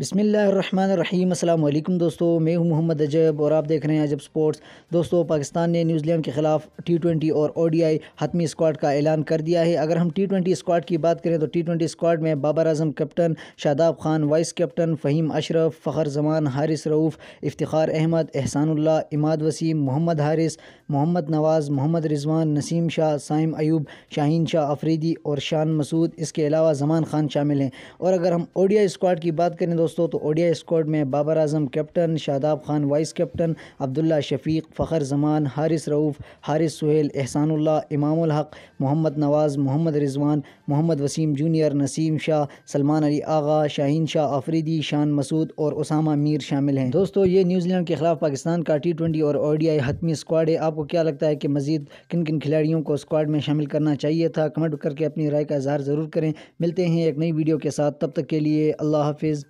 बिसमीम अल्लाम दोस्तों मैं हूं मोहम्मद अजब और आप देख रहे हैं अजब स्पोर्ट्स दोस्तों पाकिस्तान ने न्यूजीलैंड के खिलाफ टी ट्वेंटी और ओडीआई हतमी स्क्वाड का ऐलान कर दिया है अगर हम टी ट्वेंटी स्क्वाड की बात करें तो टी ट्वेंटी स्क्वाड में Babar Azam captain Shadab Khan vice captain Faheem Ashraf Fakhar Zaman Haris Rauf Iftikhar Ahmed Ihsanullah Imad Wasim Mohammad Haris Mohammad Nawaz Mohammad Rizwan Naseem Shah Saim Ayub Shaheen Shah Afridi और शान मसूद इसके अलावा जमान खान शामिल हैं और अगर हम ओडीआई स्क्वाड की बात करें तो दोस्तों तो ओडिया स्क्वाड में Babar Azam captain Shadab Khan vice captain Abdullah Shafique Fakhar Zaman Haris Rauf Haris Sohail Ihsanullah Imam ul Haq Mohammad Nawaz Mohammad Rizwan Mohammad Wasim junior Naseem Shah Salman Ali Agha Shaheen Shah Afridi Shan Masood और उसामा मीर शामिल हैं दोस्तों ये न्यूजीलैंड के खिलाफ पाकिस्तान का टी ट्वेंटी और ओडिया हतमी स्क्वाड है आपको क्या लगता है कि मजीद किन किन खिलाड़ियों को स्क्वाड में शामिल करना चाहिए था कमेंट करके अपनी राय का इजहार ज़रूर करें मिलते हैं एक नई वीडियो के साथ तब तक के लिए अल्लाह हाफिज़